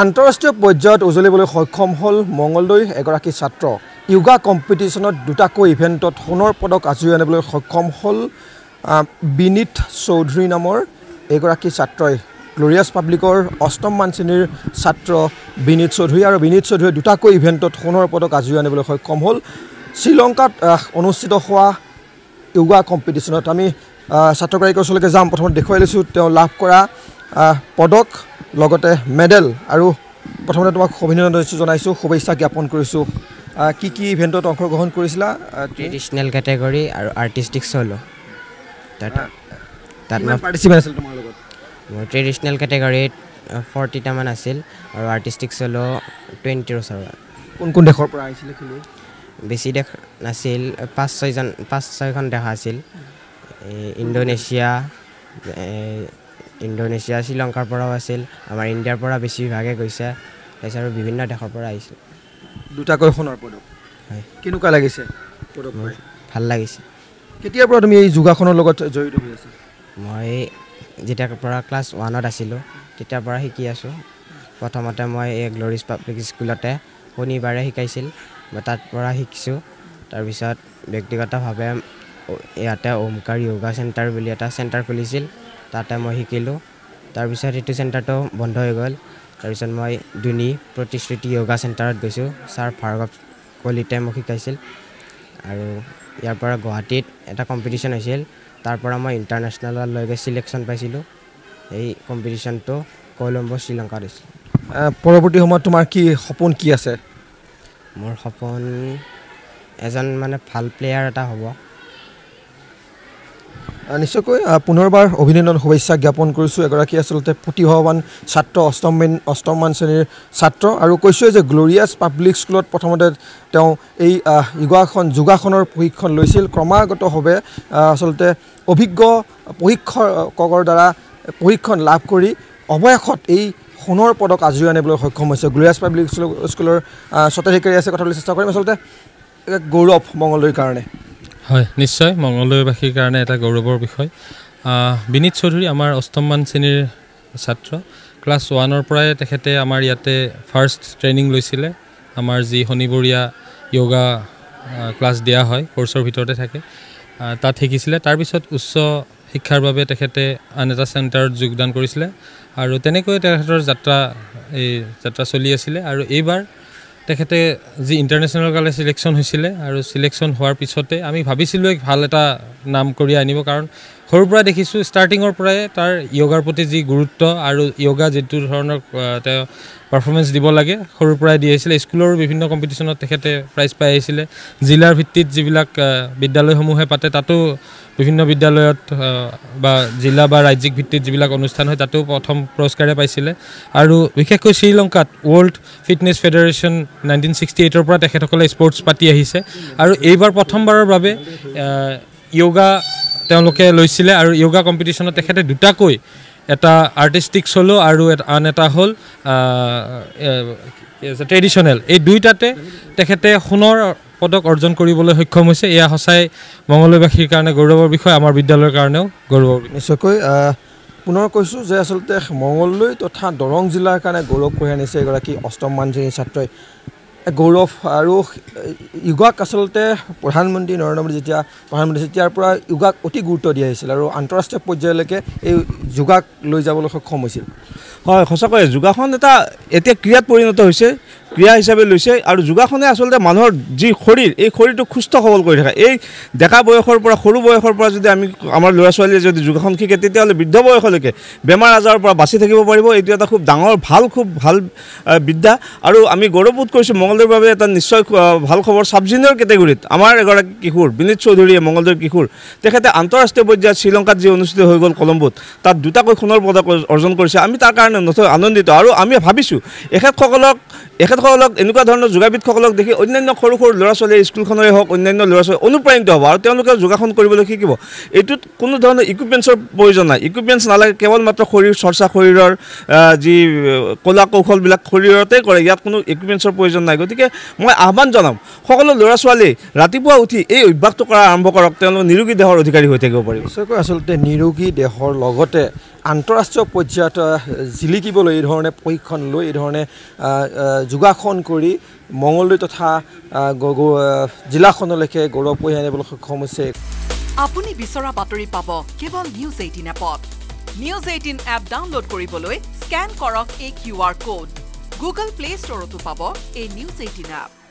আন্তঃৰাষ্ট্ৰীয় পৰ্যায়ত উজলিবলৈ সক্ষম হ'ল মঙলদৈ এগৰাকী ছাত্ৰ য়োগা কম্পিটিশ্যনত দুটাকৈ ইভেণ্টত সোণৰ পদক আজৰি আনিবলৈ সক্ষম হ'ল বিনীত চৌধুৰী নামৰ এগৰাকী ছাত্ৰই গ্লৰিয়াছ পাব্লিকৰ অষ্টম মান শ্ৰেণীৰ ছাত্ৰ বিনীত চৌধুৰী আৰু বিনীত চৌধুৰী দুটাকৈ ইভেণ্টত সোণৰ পদক আজৰি আনিবলৈ সক্ষম হ'ল শ্ৰীলংকাত অনুষ্ঠিত হোৱা য়োগা কম্পিটিশ্যনত আমি ছাত্ৰগৰাকীৰ ওচৰলৈকে যাম প্ৰথমতে দেখুৱাই লৈছোঁ তেওঁ লাভ কৰা পদক লগতে মেডেল আৰু প্ৰথমতে তোমাক অভিনন্দন জনাইছোঁ শুভেচ্ছা জ্ঞাপন কৰিছোঁ কি কি ইভেণ্টত অংশগ্ৰহণ কৰিছিলা ট্ৰেডিশ্যনেল কেটেগৰী আৰু আৰ্টিষ্টিক চলো তাত মোৰ ট্ৰেডিশ্যনেল কেটেগৰীত ফৰ্টিটামান আছিল আৰু আৰ্টিষ্টিক চলো টুৱেণ্টি ওচৰত কোন কোন দেশৰ পৰা আহিছিলে খেলি বেছি দেশ নাছিল পাঁচ ছয়জন পাঁচ ছয়খন দেশ আছিল ইণ্ডোনেছিয়া ইণ্ডোনেছিয়া শ্ৰীলংকাৰ পৰাও আছিল আমাৰ ইণ্ডিয়াৰ পৰা বেছিভাগে গৈছে তাৰপিছত আৰু বিভিন্ন দেশৰ পৰা আহিছিল দুটাকৈ সোণৰ পদক হয় কেনেকুৱা লাগিছে ভাল লাগিছে কেতিয়াৰ পৰা তুমি এই যোগাসনৰ লগত জড়িত হৈ আছা মই যেতিয়াৰ পৰা ক্লাছ ওৱানত আছিলোঁ তেতিয়াৰ পৰা শিকি আছোঁ প্ৰথমতে মই এই গ্ল'ৰিছ পাব্লিক স্কুলতে শনিবাৰে শিকাইছিল মই তাত পৰা শিকিছোঁ তাৰপিছত ব্যক্তিগতভাৱে ইয়াতে ওমকাৰ য়োগা চেণ্টাৰ বুলি এটা চেণ্টাৰ খুলিছিল তাতে মই শিকিলোঁ তাৰপিছত সেইটো চেণ্টাৰটো বন্ধ হৈ গ'ল তাৰপিছত মই দুনি প্ৰতিশ্ৰুতি য়োগা চেণ্টাৰত গৈছোঁ ছাৰ ভাৰ্গৱ কলিতে মোক শিকাইছিল আৰু ইয়াৰ পৰা গুৱাহাটীত এটা কম্পিটিশ্যন হৈছিল তাৰ পৰা মই ইণ্টাৰনেশ্যনেললৈকে ছিলেকশ্যন পাইছিলোঁ এই কম্পিটিশ্যনটো কলম্বো শ্ৰীলংকাত হৈছিল পৰৱৰ্তী সময়ত তোমাৰ কি সপোন কি আছে মোৰ সপোন এজন মানে ভাল প্লেয়াৰ এটা হ'ব নিশ্চয়কৈ পুনৰবাৰ অভিনন্দন শুভেচ্ছা জ্ঞাপন কৰিছোঁ এগৰাকী আচলতে প্ৰতিভাৱান ছাত্ৰ অষ্টম অষ্টমমান শ্ৰেণীৰ ছাত্ৰ আৰু কৈছোঁ যে গ্লৰিয়াছ পাব্লিক স্কুলত প্ৰথমতে তেওঁ এই যোগাসন যোগাসনৰ প্ৰশিক্ষণ লৈছিল ক্ৰমাগতভাৱে আচলতে অভিজ্ঞ প্ৰশিক্ষকৰ দ্বাৰা প্ৰশিক্ষণ লাভ কৰি অৱশেষত এই সোণৰ পদক আজৰি আনিবলৈ সক্ষম হৈছে গ্লৰিয়াছ পাব্লিক স্কুলৰ স্বত্বাধিকাৰী আছে কথাবলৈ চেষ্টা কৰিম আচলতে গৌৰৱ মংগলদৈৰ কাৰণে হয় নিশ্চয় মঙ্গলদৈবাসীৰ কাৰণে এটা গৌৰৱৰ বিষয় বিনীত চৌধুৰী আমাৰ অষ্টমমান শ্ৰেণীৰ ছাত্ৰ ক্লাছ ওৱানৰ পৰাই তেখেতে আমাৰ ইয়াতে ফাৰ্ষ্ট ট্ৰেইনিং লৈছিলে আমাৰ যি শনিবৰীয়া য়োগা ক্লাছ দিয়া হয় কৰ্চৰ ভিতৰতে থাকে তাত শিকিছিলে তাৰপিছত উচ্চ শিক্ষাৰ বাবে তেখেতে আন এটা চেণ্টাৰত যোগদান কৰিছিলে আৰু তেনেকৈ তেখেতৰ যাত্ৰা এই যাত্ৰা চলি আছিলে আৰু এইবাৰ তেখেতে যি ইণ্টাৰনেশ্যনেল কালে ছিলেকশ্যন হৈছিলে আৰু চিলেকশ্যন হোৱাৰ পিছতে আমি ভাবিছিলোঁ ভাল এটা নাম কৰি আনিব কাৰণ সৰুৰ পৰা দেখিছোঁ ষ্টাৰ্টিঙৰ পৰাই তাৰ য়োগাৰ প্ৰতি যি গুৰুত্ব আৰু য়োগা যিটো ধৰণৰ তেওঁ পাৰফৰ্মেঞ্চ দিব লাগে সৰুৰ পৰাই দি আহিছিলে স্কুলৰো বিভিন্ন কম্পিটিশ্যনত তেখেতে প্ৰাইজ পাই আহিছিলে জিলাৰ ভিত্তিত যিবিলাক বিদ্যালয়সমূহে পাতে তাতো বিভিন্ন বিদ্যালয়ত বা জিলা বা ৰাজ্যিক ভিত্তিত যিবিলাক অনুষ্ঠান হয় তাতো প্ৰথম পুৰস্কাৰে পাইছিলে আৰু বিশেষকৈ শ্ৰীলংকাত world fitness federation nineteen sixty এইটৰ পৰা তেখেতসকলে স্পৰ্টছ পাতি আহিছে আৰু এইবাৰ প্ৰথমবাৰৰ বাবে য়োগা তেওঁলোকে লৈছিলে আৰু য়োগা কম্পিটিশ্যনত তেখেতে দুটাকৈ এটা আৰ্টিষ্টিক চলো আৰু আন এটা হ'ল ট্ৰেডিশ্যনেল এই দুয়োটাতে তেখেতে সোণৰ পদক অৰ্জন কৰিবলৈ সক্ষম হৈছে এয়া সঁচাই মঙ্গলবাসীৰ কাৰণে গৌৰৱৰ বিষয় আমাৰ বিদ্যালয়ৰ কাৰণেও গৌৰৱৰ নিশ্চয়কৈ পুনৰ কৈছোঁ যে আচলতে মঙ্গললৈ তথা দৰং জিলাৰ কাৰণে গৌৰৱ কঢ়িয়াই আনিছে এগৰাকী অষ্টম মানশ্ৰেণীৰ ছাত্ৰই গৌৰৱ আৰু য়োগাক আচলতে প্ৰধানমন্ত্ৰী নৰেন্দ্ৰ মোদী যেতিয়া প্ৰধানমন্ত্ৰী তেতিয়াৰ পৰা য়োগাক অতি গুৰুত্ব দিয়া হৈছিল আৰু আন্তঃৰাষ্ট্ৰীয় পৰ্যায়লৈকে এই যোগাক লৈ যাবলৈ সক্ষম হৈছিল হয় সঁচাকৈ যোগাসন এটা এতিয়া ক্ৰীড়াত পৰিণত হৈছে ক্ৰিয়া হিচাপে লৈছে আৰু যোগাসনে আচলতে মানুহৰ যি শৰীৰ এই শৰীৰটো সুস্থ সবল কৰি থাকে এই ডেকা বয়সৰ পৰা সৰু বয়সৰ পৰা যদি আমি আমাৰ ল'ৰা ছোৱালীয়ে যদি যোগাসন শিকে তেতিয়াহ'লে বৃদ্ধ বয়সলৈকে বেমাৰ আজাৰৰ পৰা বাচি থাকিব পাৰিব এইটো এটা খুব ডাঙৰ ভাল খুব ভাল বিদ্যা আৰু আমি গৌৰৱবোধ কৰিছোঁ মংগলদৈৰ বাবে এটা নিশ্চয় ভাল খবৰ চাব জুনিয়ৰ কেটেগৰীত আমাৰ এগৰাকী কিশোৰ বিনীত চৌধুৰীয়ে মংগলদৈৰ কিশোৰ তেখেতে আন্তঃৰাষ্ট্ৰীয় পৰ্যায়ত শ্ৰীলংকাত যি অনুষ্ঠিত হৈ গ'ল কলম্বোত তাত দুটাকৈ সোণৰ পদক অৰ্জন কৰিছে আমি তাৰ কাৰণে নথৈ আনন্দিত আৰু আমি ভাবিছোঁ এখেতসকলক এখেত শিক্ষকসকলক এনেকুৱা ধৰণৰ যোগাবিদসকলক দেখি অন্যান্য সৰু সৰু ল'ৰা ছোৱালীয়ে স্কুলখনৰে হওক অন্যান্য ল'ৰা ছোৱালী অনুপ্ৰাণিত হ'ব আৰু তেওঁলোকে যোগাসন কৰিবলৈ শিকিব এইটোত কোনো ধৰণৰ ইকুইপমেণ্টছৰ প্ৰয়োজন নাই ইকুইপমেণ্টছ নালাগে কেৱল মাত্ৰ শৰীৰ চৰ্চা শৰীৰৰ যি কলা কৌশলবিলাক শৰীৰতে কৰে ইয়াত কোনো ইকুইপমেণ্টছৰ প্ৰয়োজন নাই গতিকে মই আহ্বান জনাম সকলো ল'ৰা ছোৱালীয়ে ৰাতিপুৱা উঠি এই অভ্যাসটো কৰা আৰম্ভ কৰক তেওঁলোক নিৰোগী দেহৰ অধিকাৰী হৈ থাকিব পাৰিব আচলতে নিৰোগী দেহৰ লগতে আন্তঃৰাষ্ট্ৰীয় পৰ্যায়ত জিলিকিবলৈ এইধৰণে প্ৰশিক্ষণ লৈ এইধৰণে যোগাসন কৰি মংগলদৈ তথা জিলাখনলৈকে গৌৰৱ কঢ়িয়াই আনিবলৈ সক্ষম হৈছে আপুনি বিচৰা বাতৰি পাব কেৱল নিউজ এইটিন এপত নিউজ এইটিন এপ ডাউনলোড কৰিবলৈ স্কেন কৰক এই Q R code Google Play ষ্টৰতো পাব এই নিউজ এইটিন এপ